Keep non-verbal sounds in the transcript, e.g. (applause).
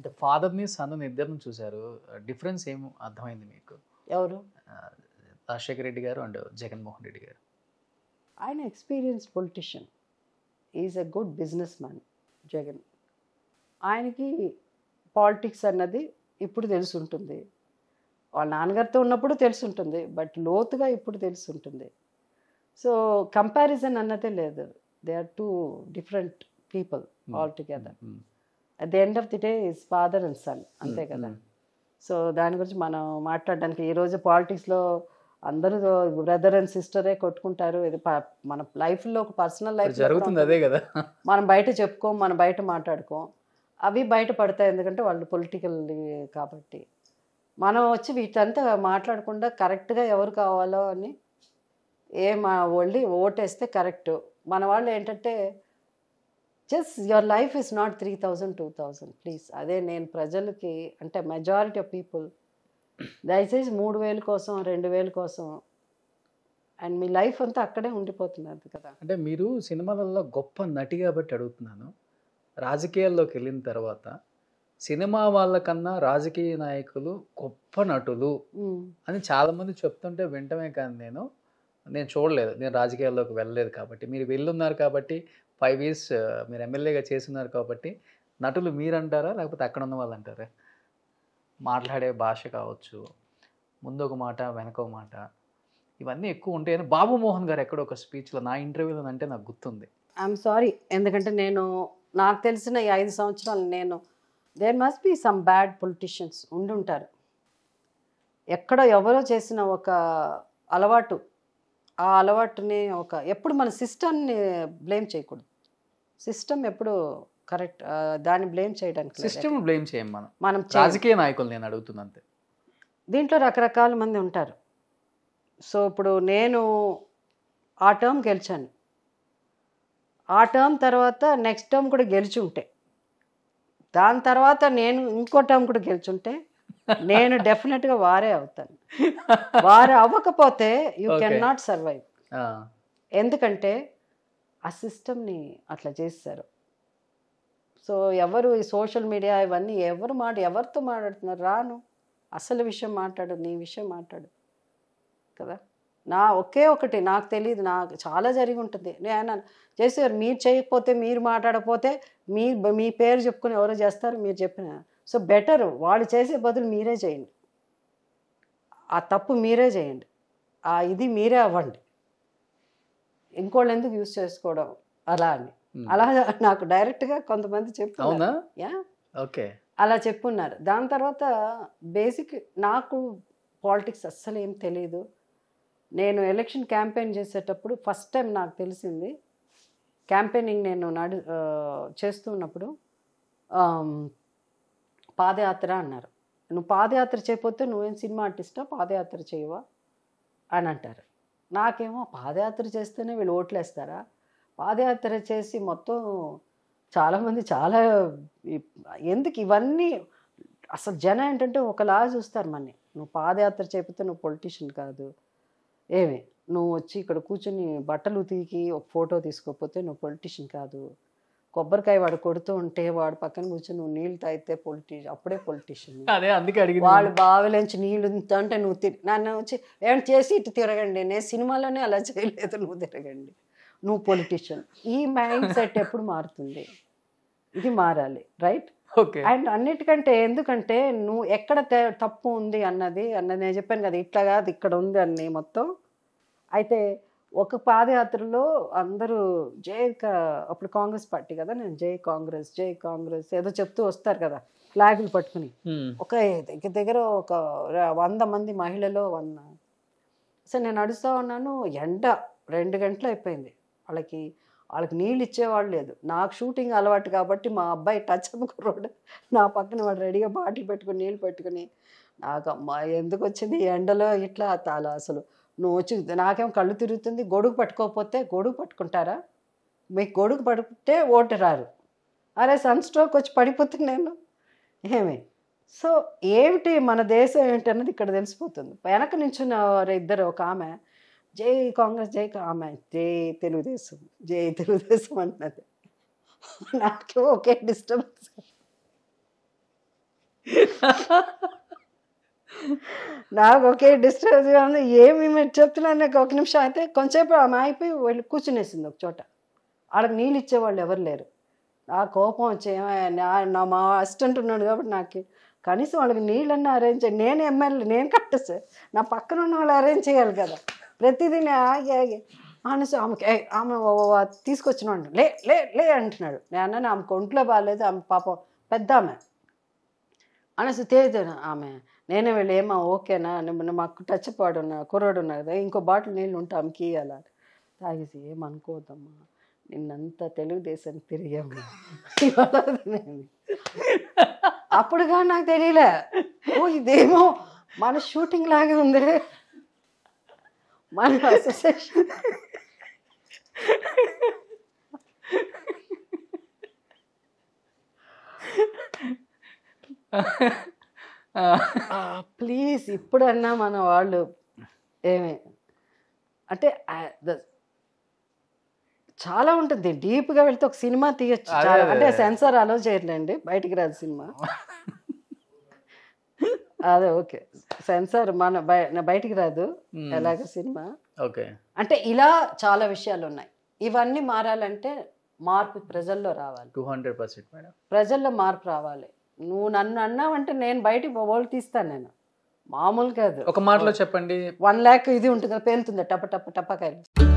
అంటే ఫాదర్ని సన్ను ఇద్దరిని చూశారు డిఫరెన్స్ ఏం అర్థమైంది మీకు ఎవరు రాజశేఖర రెడ్డి గారు అండ్ జగన్మోహన్ రెడ్డి గారు ఆయన experience politician is a good businessman Jagan ఆయనకి పాలిటిక్స్ అన్నది ఇప్పుడు తెలుసుంటుంది వాళ్ళ నాన్నగారితో ఉన్నప్పుడు తెలుసుంటుంది బట్ లోతుగా ఇప్పుడు తెలుసుంటుంది సో కంపారిజన్ అన్నదే లేదు they are two different people hmm. All together hmm. At the end of the day is father and son అంతే mm-hmm. కదా సో దాని గురించి మనం మాట్లాడడానికి ఈరోజు పాలిటిక్స్లో అందరూ బ్రదర్ అండ్ సిస్టరే కొట్టుకుంటారు ఇది మన లైఫ్లో ఒక పర్సనల్ లైఫ్ జరుగుతుంది అదే కదా (laughs) మనం బయట చెప్పుకోం మనం బయట మాట్లాడుకోం అవి బయట పడతాయి ఎందుకంటే వాళ్ళు పొలిటికల్ కాబట్టి మనం వచ్చి వీటంతా మాట్లాడకుండా కరెక్ట్గా ఎవరు కావాలో అని ఏ మా ఓట్ ఓటేస్తే కరెక్టు మన వాళ్ళు ఏంటంటే just your life is not three thousand two thousand please అదే నేను ప్రజలకి అంటే మెజారిటీ ఆఫ్ పీపుల్ దయచేసి మూడు వేల కోసం రెండు వేల కోసం అండ్ మీ లైఫ్ అంతా అక్కడే ఉండిపోతున్నారు కదా అంటే మీరు సినిమాలలో గొప్ప నటి కాబట్టి అడుగుతున్నాను రాజకీయాల్లోకి వెళ్ళిన తర్వాత సినిమా వాళ్ళకన్నా రాజకీయ నాయకులు గొప్ప నటులు అని చాలామంది చెప్తుంటే వింటమే కానీ నేను నేను చూడలేదు నేను రాజకీయాల్లోకి వెళ్ళలేదు కాబట్టి మీరు వెళ్ళున్నారు కాబట్టి ఫైవ్ ఇయర్స్ మీరు ఎమ్మెల్యేగా చేస్తున్నారు కాబట్టి నటులు మీరంటారా లేకపోతే అక్కడ ఉన్న వాళ్ళు అంటారా మాట్లాడే భాష కావచ్చు ముందు ఒక మాట వెనక మాట ఇవన్నీ ఎక్కువ ఉంటాయని బాబు మోహన్ గారు ఎక్కడో ఒక స్పీచ్లో నా ఇంటర్వ్యూలో అంటే నాకు గుర్తుంది ఐఎమ్ సారీ ఎందుకంటే నేను నాకు తెలిసిన ఈ ఐదు సంవత్సరాలు నేను there must be some bad politicians ఉండుంటారు ఎక్కడ ఎవరో చేసిన ఒక అలవాటు ఆ అలవాటుని ఒక ఎప్పుడు మన సిస్టమ్ని బ్లేమ్ చేయకూడదు సిస్టమ్ ఎప్పుడు కరెక్ట్ దాన్ని బ్లేమ్ చేయడానికి సిస్టమ్ బ్లేమ్ చేయం మనం మనం రాజకీయ నాయకులు నేను అడుగుతుంది అంతే దీంట్లో రకరకాల మంది ఉంటారు సో ఇప్పుడు నేను ఆ టర్మ్ గెలిచాను ఆ టర్మ్ తర్వాత నెక్స్ట్ టర్మ్ కూడా గెలిచి ఉంటే దాని తర్వాత నేను ఇంకో టర్మ్ కూడా గెలిచుంటే నేను (laughs) డెఫినెట్గా వారే అవుతాను వారు అవ్వకపోతే యూ కెన్ నాట్ సర్వైవ్ ఎందుకంటే ఆ సిస్టమ్ని అట్లా చేస్తారు సో ఎవరు ఈ సోషల్ మీడియా ఇవన్నీ ఎవరు మాట ఎవరితో మాట్లాడుతున్నారు రాను అసలు విషయం మాట్లాడు నీ విషయం మాట్లాడు కదా నా ఒకే ఒకటి నాకు తెలియదు నాకు చాలా జరిగి ఉంటుంది నేను చేసేవారు మీరు చేయకపోతే మీరు మాట్లాడకపోతే మీ మీ పేరు చెప్పుకుని ఎవరో చేస్తారు మీరు చెప్పిన సో బెటర్ వాళ్ళు చేసే బదులు మీరే చేయండి ఆ తప్పు మీరే చేయండి ఆ ఇది మీరే అవ్వండి ఇంకోళ్ళు ఎందుకు యూజ్ చేసుకోవడం అలా అని hmm. అలా నాకు డైరెక్ట్గా కొంతమంది చెప్తున్నారు యా ఓకే అలా చెప్పున్నారు దాని తర్వాత బేసిక్ నాకు పాలిటిక్స్ అస్సలు ఏం తెలియదు నేను ఎలక్షన్ క్యాంపెయిన్ చేసేటప్పుడు ఫస్ట్ టైం నాకు తెలిసింది క్యాంపెయినింగ్ నేను నడు చేస్తున్నప్పుడు పాదయాత్ర అన్నారు నువ్వు పాదయాత్ర చేయకపోతే నువ్వేం సినిమా ఆర్టిస్టా పాదయాత్ర చేయవా అని అంటారు నాకేమో పాదయాత్ర చేస్తేనే వీళ్ళు ఓట్లేస్తారా పాదయాత్ర చేసి మొత్తం చాలామంది చాలా ఎందుకు ఇవన్నీ అసలు జనం ఏంటంటే ఒకలా చూస్తారు మన్ని నువ్వు పాదయాత్ర చేపితే నువ్వు పొలిటీషియన్ కాదు ఏమి నువ్వు వచ్చి ఇక్కడ కూర్చొని బట్టలు తీకి ఒక ఫోటో తీసుకోకపోతే నువ్వు పొలిటీషియన్ కాదు కొబ్బరికాయ వాడు కొడుతూ ఉంటే వాడు పక్కన కూర్చొని నువ్వు నీళ్ళు తాగితే పొలిటి అప్పుడే పొలిటీషియన్ అదే అందుకే అడిగి వాళ్ళు బావిలోంచి నీళ్ళు అంటే నువ్వు తిరిగి నన్ను వచ్చి ఏమైనా చేసి ఇటు తిరగండి నేను సినిమాలోనే అలా చేయలేదు నువ్వు తిరగండి నువ్వు పొలిటీషియన్ ఈ మైండ్ సెట్ ఎప్పుడు మారుతుంది ఇది మారాలి రైట్ ఓకే అండ్ అన్నిటికంటే ఎందుకంటే నువ్వు ఎక్కడ తప్పు ఉంది అన్నది అన్నది నేను చెప్పాను కదా ఇట్లా కాదు ఇక్కడ ఉంది అన్నీ మొత్తం అయితే ఒక పాదయాత్రలో అందరూ జై అప్పుడు కాంగ్రెస్ పార్టీ కదా నేను జై కాంగ్రెస్ జై కాంగ్రెస్ ఏదో చెప్తూ వస్తారు కదా ఫ్లాగులు పట్టుకుని ఒక దగ్గర దగ్గర ఒక వంద మంది మహిళలో వంద సరే నేను నడుస్తూ ఉన్నాను ఎండ రెండు గంటలు అయిపోయింది వాళ్ళకి వాళ్ళకి నీళ్ళు ఇచ్చేవాళ్ళు లేదు నాకు షూటింగ్ అలవాటు కాబట్టి మా అబ్బాయి టచ్ అమ్మకు నా పక్కన వాడు రెడీగా బాటిల్ పెట్టుకుని నీళ్ళు పెట్టుకుని నాకు అమ్మ ఎందుకు వచ్చింది ఎండలో ఇట్లా తాలా అసలు నువ్వు వచ్చి నాకేం కళ్ళు తిరుగుతుంది గొడుగు పట్టుకోకపోతే గొడుగు పట్టుకుంటారా మీకు గొడుగు పడితే ఓటు రారు అరే సన్ స్ట్రోక్ వచ్చి పడిపోతుంది నేను ఏమి సో ఏమిటి మన దేశం ఏంటి అన్నది ఇక్కడ తెలిసిపోతుంది వెనక నించున్న ఇద్దరు ఒక ఆమె జై కాంగ్రెస్ జై ఆమె జై తెలుగుదేశం జై తెలుగుదేశం అంటున్నది నాకు ఒకే డిస్టర్బెన్స్ నాకు ఒకే డిస్టర్బ్ ఉంది ఏమి మీరు చెప్తున్నాను నాకు ఒక నిమిషం అయితే కొంచెంసేపు ఆమె అయిపోయి వెళ్ళి కూర్చునేసింది ఒక చోట వాళ్ళకి నీళ్ళు ఇచ్చేవాళ్ళు ఎవరు లేరు ఆ కోపం వచ్చే నా మా అసిస్టెంట్ ఉన్నాడు కాబట్టి నాకు కనీసం వాళ్ళకి నీళ్ళన్నా అరేంజ్ చేయాలి నేను ఎమ్మెల్యే నేను కట్టేసే నా పక్కన ఉన్న వాళ్ళు అరేంజ్ చేయాలి కదా ప్రతిదీ అనేసి ఆమెకి ఆమె తీసుకొచ్చిన లే లే లే అంటున్నాడు నేను అన్న ఆమెకు ఒంట్లో బాగాలేదు ఆమె పాపం పెద్ద ఆమె అనేసి తేదు ఆమె నేనే వెళ్ళి ఏమా ఓకేనా నువ్వు మాకు టచ్ పాడు ఉన్నా కుర్రాడు ఉన్నారు కదా ఇంకో బాటిల్ నీళ్ళు ఉంటాం అమ్మకి తాగేసి ఏమనుకోవద్దమ్మా నిన్నంతా తెలుగుదేశం తిరిగాము (laughs) అప్పుడుగా నాకు తెలియలే ఓ ఇదేమో మన షూటింగ్ లాగే ఉంది మన అసోసియేషన్ Ha (laughs) ప్లీజ్ ఇప్పుడన్నా మన వాళ్ళు ఏమే అంటే చాలా ఉంటుంది డీప్గా వెళ్తే ఒక సినిమా తీయచ్చు అంటే సెన్సార్ అలో చేయట్లేండి బయటికి రాదు సినిమా అదే ఓకే సెన్సార్ మన బయ బయటికి రాదు ఎలాగ సినిమా ఓకే అంటే ఇలా చాలా విషయాలు ఉన్నాయి ఇవన్నీ మారాలంటే మార్పు ప్రజల్లో రావాలి టూ హండ్రెడ్ పర్సెంట్ మేడం ప్రజల్లో మార్పు రావాలి నువ్వు నన్ను అన్నావంటే నేను బయటికి వాళ్ళు తీస్తాను నేను మామూలు కాదు ఒక మాటలో చెప్పండి వన్ ల్యాక్ ఇది ఉంటుంది పేలుతుంది టప టప టపకాయలు